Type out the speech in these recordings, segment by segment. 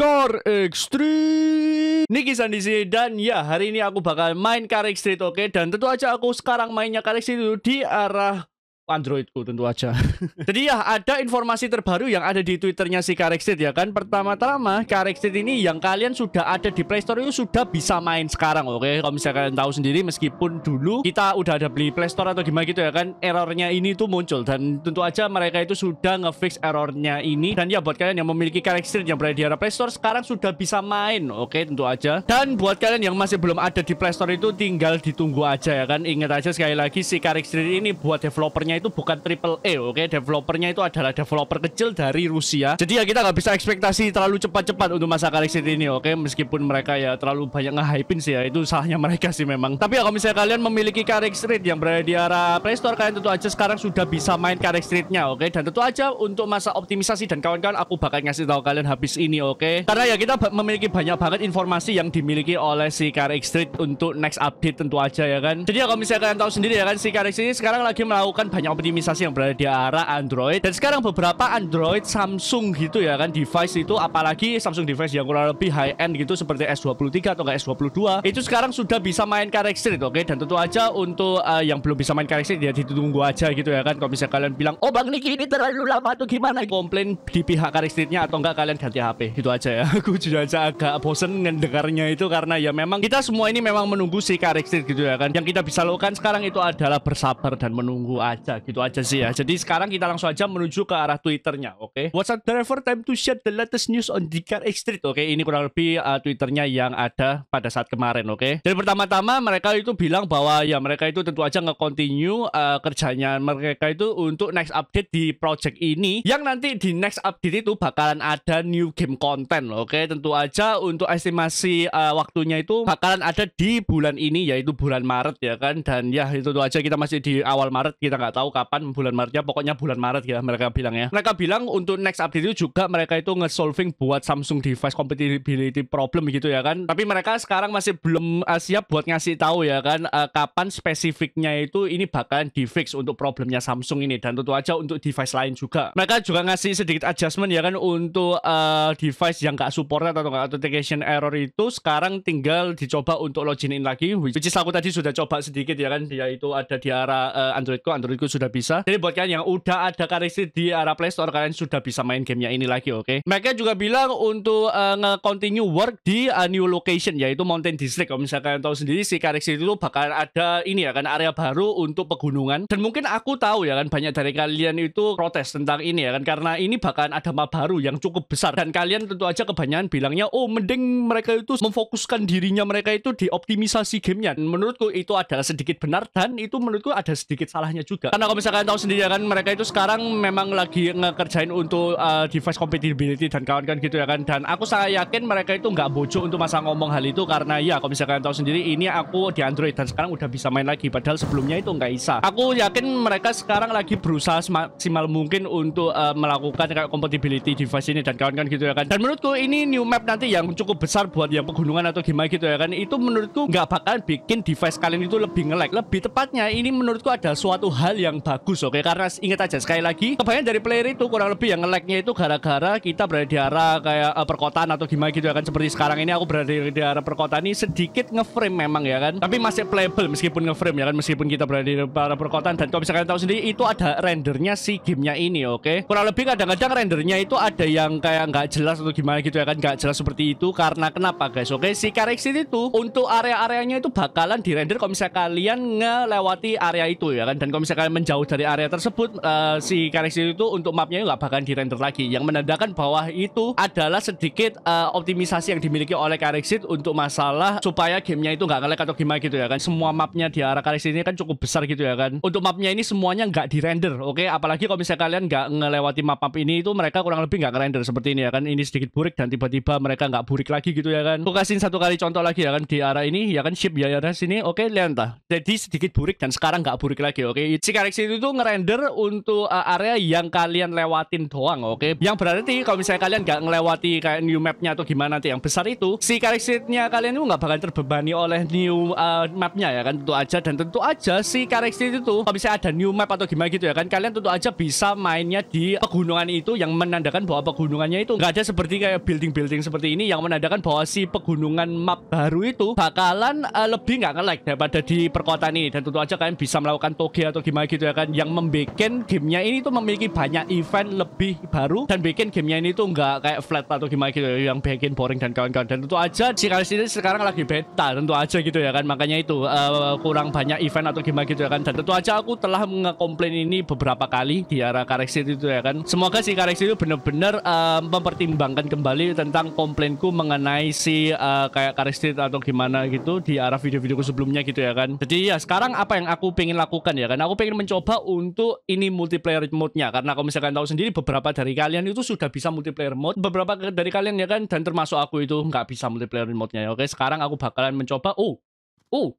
Core Extreme Niki sini dan ya hari ini aku bakal main Karek Street oke okay? dan tentu aja aku sekarang mainnya Karek Street itu di arah Androidku oh, tentu aja. Jadi ya ada informasi terbaru yang ada di Twitternya si Karexit ya kan. Pertama-tama Karexit ini yang kalian sudah ada di Playstore itu sudah bisa main sekarang oke. Okay? Kalau misalnya kalian tahu sendiri meskipun dulu kita udah ada beli Playstore atau gimana gitu ya kan. Errornya ini tuh muncul dan tentu aja mereka itu sudah ngefix errornya ini. Dan ya buat kalian yang memiliki Karexit yang berada di area Playstore sekarang sudah bisa main oke okay? tentu aja. Dan buat kalian yang masih belum ada di Playstore itu tinggal ditunggu aja ya kan. Ingat aja sekali lagi si Karexit ini buat developernya itu bukan triple E, oke? Okay? Developernya itu adalah developer kecil dari Rusia. Jadi ya kita nggak bisa ekspektasi terlalu cepat-cepat untuk masa Galaxy ini, oke? Okay? Meskipun mereka ya terlalu banyak nge-hypein sih ya, itu salahnya mereka sih memang. Tapi ya kalau misalnya kalian memiliki Karek Street yang berada di arah Play Store, kalian tentu aja sekarang sudah bisa main Karek Street-nya, oke? Okay? Dan tentu aja untuk masa optimisasi dan kawan-kawan aku bakal ngasih tahu kalian habis ini, oke? Okay? Karena ya kita memiliki banyak banget informasi yang dimiliki oleh si Karek Street untuk next update tentu aja ya kan. Jadi ya kalau misalnya kalian tahu sendiri ya kan si Karek Street sekarang lagi melakukan banyak optimisasi yang berada di arah Android dan sekarang beberapa Android Samsung gitu ya kan device itu apalagi Samsung device yang kurang lebih high end gitu seperti S23 atau S22 itu sekarang sudah bisa main itu oke okay? dan tentu aja untuk uh, yang belum bisa main dia ya ditunggu aja gitu ya kan kalau bisa kalian bilang oh Bang Niki ini terlalu lama tuh gimana komplain di pihak karakternya atau enggak kalian ganti HP gitu aja ya aku juga aja agak bosen mendengarnya itu karena ya memang kita semua ini memang menunggu si karakter gitu ya kan yang kita bisa lakukan sekarang itu adalah bersabar dan menunggu aja gitu aja sih ya. Jadi sekarang kita langsung aja menuju ke arah Twitternya, oke? Okay? What's up driver? Time to share the latest news on car X Street, oke? Okay? Ini kurang lebih uh, Twitternya yang ada pada saat kemarin, oke? Okay? Jadi pertama-tama mereka itu bilang bahwa ya mereka itu tentu aja nge-continue uh, kerjanya mereka itu untuk next update di project ini yang nanti di next update itu bakalan ada new game content, oke? Okay? Tentu aja untuk estimasi uh, waktunya itu bakalan ada di bulan ini yaitu bulan Maret ya kan dan ya itu aja kita masih di awal Maret kita nggak tahu tahu kapan bulan Maretnya, pokoknya bulan Maret ya mereka bilang ya. Mereka bilang untuk next update itu juga mereka itu nge-solving buat Samsung device compatibility problem gitu ya kan. Tapi mereka sekarang masih belum uh, siap buat ngasih tahu ya kan uh, kapan spesifiknya itu ini bakalan di fix untuk problemnya Samsung ini dan tentu aja untuk device lain juga. Mereka juga ngasih sedikit adjustment ya kan untuk uh, device yang gak support atau gak authentication error itu sekarang tinggal dicoba untuk login in lagi which is aku tadi sudah coba sedikit ya kan dia itu ada di arah uh, Android Androidku sudah bisa. Jadi buat kalian yang udah ada karakter di arah eh, Play Store kalian sudah bisa main gamenya ini lagi oke. Okay? Mereka juga bilang untuk uh, nge-continue work di uh, new location yaitu Mountain District. Kalau misalkan kalian tahu sendiri si karakter itu bakal ada ini ya kan area baru untuk pegunungan dan mungkin aku tahu ya kan banyak dari kalian itu protes tentang ini ya kan karena ini bahkan ada map baru yang cukup besar dan kalian tentu aja kebanyakan bilangnya oh mending mereka itu memfokuskan dirinya mereka itu di optimisasi gamenya. Menurutku itu adalah sedikit benar dan itu menurutku ada sedikit salahnya juga karena kalau misalkan tahu sendiri ya kan mereka itu sekarang memang lagi ngekerjain untuk uh, device compatibility dan kawan-kawan gitu ya kan dan aku sangat yakin mereka itu nggak bocok untuk masa ngomong hal itu karena ya kalau misalkan tahu sendiri ini aku di Android dan sekarang udah bisa main lagi padahal sebelumnya itu nggak bisa aku yakin mereka sekarang lagi berusaha semaksimal mungkin untuk uh, melakukan kayak compatibility device ini dan kawan-kawan gitu ya kan dan menurutku ini new map nanti yang cukup besar buat yang pegunungan atau gimana gitu ya kan itu menurutku nggak bakal bikin device kalian itu lebih ngelek lebih tepatnya ini menurutku ada suatu hal yang yang bagus oke okay? karena ingat aja sekali lagi kebanyakan dari player itu kurang lebih yang nge-lagnya itu gara-gara kita berada di arah kayak uh, perkotaan atau gimana gitu ya kan? seperti sekarang ini aku berada di arah perkotaan ini sedikit ngeframe memang ya kan tapi masih playable meskipun ngeframe ya kan meskipun kita berada di arah perkotaan dan kalau bisa kalian tahu sendiri itu ada rendernya si gamenya ini oke okay? kurang lebih kadang-kadang rendernya itu ada yang kayak nggak jelas atau gimana gitu ya kan nggak jelas seperti itu karena kenapa guys oke okay? si karakter itu untuk area-areanya itu bakalan dirender kalau misalnya kalian ngelewati area itu ya kan dan kalau misalnya kalian menjauh dari area tersebut uh, si koreksi itu untuk mapnya nggak di dirender lagi yang menandakan bahwa itu adalah sedikit uh, optimisasi yang dimiliki oleh Karexit untuk masalah supaya gamenya itu nggak ngelag atau gimana gitu ya kan semua mapnya di arah Karexit ini kan cukup besar gitu ya kan untuk mapnya ini semuanya nggak dirender oke okay? apalagi kalau misalnya kalian nggak ngelewati map-map ini itu mereka kurang lebih nggak render seperti ini ya kan ini sedikit burik dan tiba-tiba mereka nggak burik lagi gitu ya kan aku kasih satu kali contoh lagi ya kan di arah ini ya kan ship ya, ya, ya sini oke okay, lihat jadi sedikit burik dan sekarang nggak burik lagi oke okay? si seleksi itu tuh ngerender untuk uh, area yang kalian lewatin doang, oke? Okay? Yang berarti kalau misalnya kalian nggak ngelewati kayak new mapnya atau gimana nanti yang besar itu, si karakternya kalian tuh nggak bakal terbebani oleh new uh, mapnya ya kan tentu aja dan tentu aja si karakter itu tuh kalau misalnya ada new map atau gimana gitu ya kan kalian tentu aja bisa mainnya di pegunungan itu yang menandakan bahwa pegunungannya itu nggak ada seperti kayak building-building seperti ini yang menandakan bahwa si pegunungan map baru itu bakalan uh, lebih nggak nge-like daripada di perkotaan ini dan tentu aja kalian bisa melakukan toge atau gimana gitu gitu ya kan yang membuat gamenya ini tuh memiliki banyak event lebih baru dan bikin gamenya ini tuh nggak kayak flat atau gimana gitu yang bikin boring dan kawan-kawan dan tentu aja si Cikalis ini sekarang lagi beta tentu aja gitu ya kan makanya itu uh, kurang banyak event atau gimana gitu ya kan dan tentu aja aku telah ngekomplain ini beberapa kali di arah Kareksi itu ya kan semoga si karakter itu bener-bener uh, eh, mempertimbangkan kembali tentang komplainku mengenai si uh, kayak itu atau gimana gitu di arah video-videoku sebelumnya gitu ya kan jadi ya sekarang apa yang aku pengen lakukan ya kan aku pengen mencoba untuk ini multiplayer mode-nya karena kalau misalkan tahu sendiri beberapa dari kalian itu sudah bisa multiplayer mode beberapa dari kalian ya kan dan termasuk aku itu nggak bisa multiplayer mode-nya ya. oke sekarang aku bakalan mencoba oh oh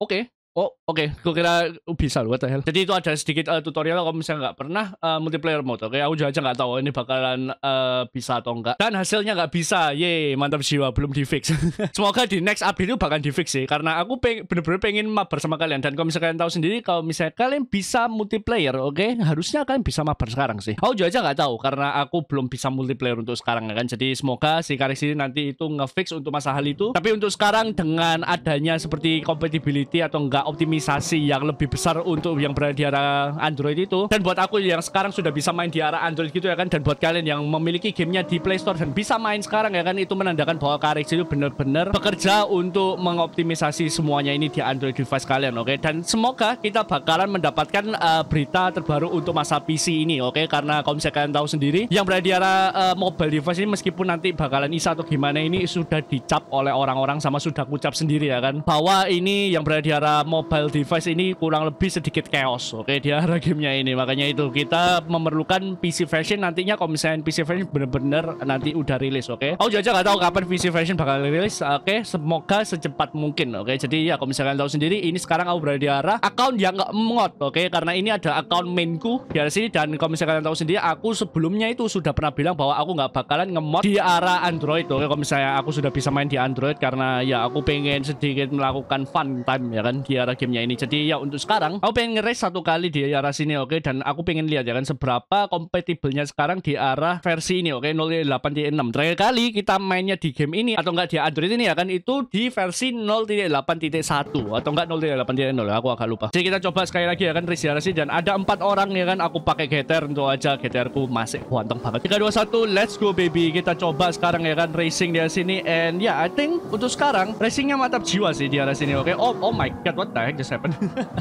oke Oh oke, okay. gue kira bisa lu what Jadi itu ada sedikit uh, tutorial kalau misalnya nggak pernah uh, multiplayer mode. Oke, okay? aku juga aja nggak tahu ini bakalan uh, bisa atau enggak. Dan hasilnya nggak bisa, ye mantap jiwa belum di fix. Semoga di next update itu bakalan di fix sih, karena aku bener bener-bener pengen mabar sama kalian. Dan kalau misalnya kalian tahu sendiri, kalau misalnya kalian bisa multiplayer, oke, okay? harusnya kalian bisa mabar sekarang sih. Aku juga aja nggak tahu karena aku belum bisa multiplayer untuk sekarang ya kan. Jadi semoga si karya nanti itu ngefix untuk masalah itu. Tapi untuk sekarang dengan adanya seperti compatibility atau enggak optimisasi yang lebih besar untuk yang berada di arah Android itu. Dan buat aku yang sekarang sudah bisa main di arah Android gitu ya kan, dan buat kalian yang memiliki gamenya di Play Store dan bisa main sekarang ya kan, itu menandakan bahwa Karix itu benar-benar bekerja untuk mengoptimisasi semuanya ini di Android device kalian, oke? Okay? Dan semoga kita bakalan mendapatkan uh, berita terbaru untuk masa PC ini, oke? Okay? Karena kalau misalnya kalian tahu sendiri, yang berada di arah uh, mobile device ini meskipun nanti bakalan isa atau gimana ini sudah dicap oleh orang-orang sama sudah kucap sendiri ya kan, bahwa ini yang berada di arah mobile device ini kurang lebih sedikit chaos oke okay, di arah gamenya ini makanya itu kita memerlukan PC version nantinya kalau misalnya PC version bener-bener nanti udah rilis oke okay? aku juga nggak tahu kapan PC version bakal rilis oke okay? semoga secepat mungkin oke okay? jadi ya kalau misalnya tahu sendiri ini sekarang aku berada di arah account yang nggak mengot oke okay? karena ini ada account mainku di arah sini dan kalau misalnya tahu sendiri aku sebelumnya itu sudah pernah bilang bahwa aku nggak bakalan ngemod di arah Android oke okay? kalau misalnya aku sudah bisa main di Android karena ya aku pengen sedikit melakukan fun time ya kan dia arah gamenya ini. Jadi ya untuk sekarang, aku pengen ngeres satu kali di arah sini, oke? Okay? Dan aku pengen lihat ya kan seberapa kompatibelnya sekarang di arah versi ini, oke? Okay? 0.8.6. Terakhir kali kita mainnya di game ini atau enggak di Android ini ya kan itu di versi 0.8.1 atau enggak 0.8.0. Aku agak lupa. Jadi kita coba sekali lagi ya kan Riz sini dan ada empat orang ya kan aku pakai GTR untuk aja GTR masih kuanteng banget. 3 2 1 let's go baby. Kita coba sekarang ya kan racing di sini and ya yeah, I think untuk sekarang racingnya mantap jiwa sih di arah sini oke. Okay? Oh oh my god what nah just happen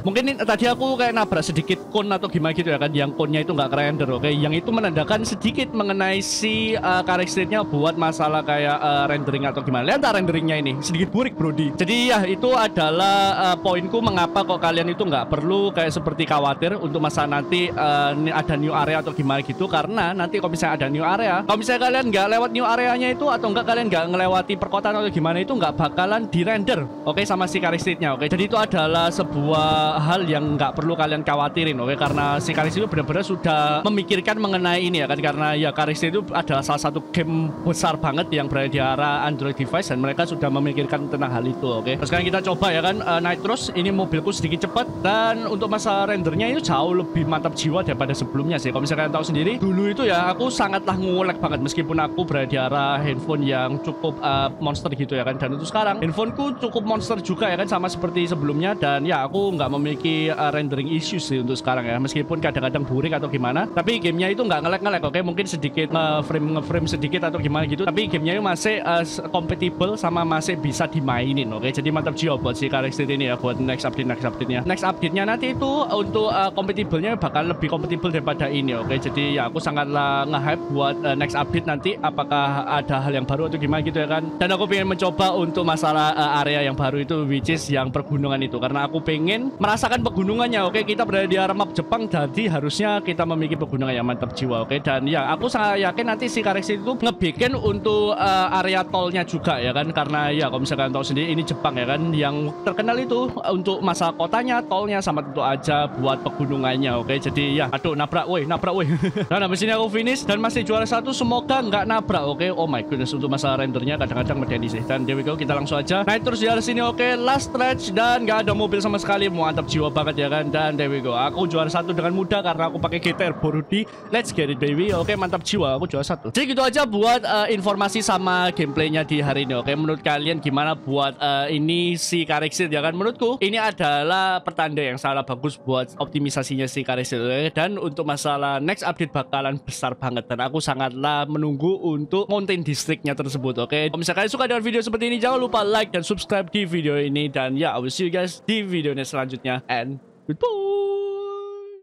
mungkin ini, tadi aku kayak nabrak sedikit kon atau gimana gitu ya kan yang konnya itu nggak render oke okay? yang itu menandakan sedikit mengenai si uh, eh, karakternya buat masalah kayak uh, rendering atau gimana lihat renderingnya ini sedikit burik Brody jadi ya itu adalah uh, poinku mengapa kok kalian itu nggak perlu kayak seperti khawatir untuk masa nanti uh, ada new area atau gimana gitu karena nanti kalau misalnya ada new area kalau misalnya kalian nggak lewat new areanya itu atau nggak kalian nggak ngelewati perkotaan atau gimana itu nggak bakalan dirender oke okay? sama si karakternya oke okay? jadi itu ada adalah sebuah hal yang nggak perlu kalian khawatirin, oke? Okay? Karena si Karis itu benar-benar sudah memikirkan mengenai ini ya kan, karena ya Karis itu adalah salah satu game besar banget yang berada di arah Android device dan mereka sudah memikirkan tentang hal itu, oke? Okay? sekarang kita coba ya kan, uh, eh, Nitros ini mobilku sedikit cepat dan untuk masa rendernya itu jauh lebih mantap jiwa daripada sebelumnya sih. Kalau misalnya kalian tahu sendiri, dulu itu ya aku sangatlah ngulek banget meskipun aku berada di arah handphone yang cukup uh, monster gitu ya kan, dan untuk sekarang handphoneku cukup monster juga ya kan sama seperti sebelumnya sebelumnya dan ya aku nggak memiliki uh, rendering issues sih untuk sekarang ya meskipun kadang-kadang burik atau gimana tapi gamenya itu nggak ngelek-ngelek oke okay? mungkin sedikit uh, frame nge-frame sedikit atau gimana gitu tapi gamenya masih uh, compatible sama masih bisa dimainin oke okay? jadi mantap jiwa buat si karakter ini ya buat next update next update-nya next update-nya nanti itu untuk uh, compatible-nya bakal lebih compatible daripada ini oke okay? jadi ya aku sangatlah nge-hype buat uh, next update nanti apakah ada hal yang baru atau gimana gitu ya kan dan aku pengen mencoba untuk masalah uh, area yang baru itu which is yang pergunungan itu gitu karena aku pengen merasakan pegunungannya oke kita berada di arah map Jepang jadi harusnya kita memiliki pegunungan yang mantap jiwa oke dan ya aku sangat yakin nanti si Kareksi itu ngebikin untuk uh, area tolnya juga ya kan karena ya kalau misalkan tahu sendiri ini Jepang ya kan yang terkenal itu untuk masa kotanya tolnya sama tentu aja buat pegunungannya oke jadi ya aduh nabrak woi nabrak woi dan habis ini aku finish dan masih juara satu semoga nggak nabrak oke oh my goodness untuk masalah rendernya kadang-kadang medeni sih dan there we go kita langsung aja naik terus di sini oke last stretch dan nggak udah ada mobil sama sekali mau mantap jiwa banget ya kan dan there we go aku juara satu dengan mudah karena aku pakai GTR Borudi let's get it baby oke mantap jiwa aku juara satu jadi gitu aja buat uh, informasi sama gameplaynya di hari ini oke menurut kalian gimana buat uh, ini si Karexit ya kan menurutku ini adalah pertanda yang sangat bagus buat optimisasinya si Karexit ya. dan untuk masalah next update bakalan besar banget dan aku sangatlah menunggu untuk mountain districtnya tersebut oke okay? kalau misalkan suka dengan video seperti ini jangan lupa like dan subscribe di video ini dan ya yeah, I will see you guys di videonya selanjutnya and goodbye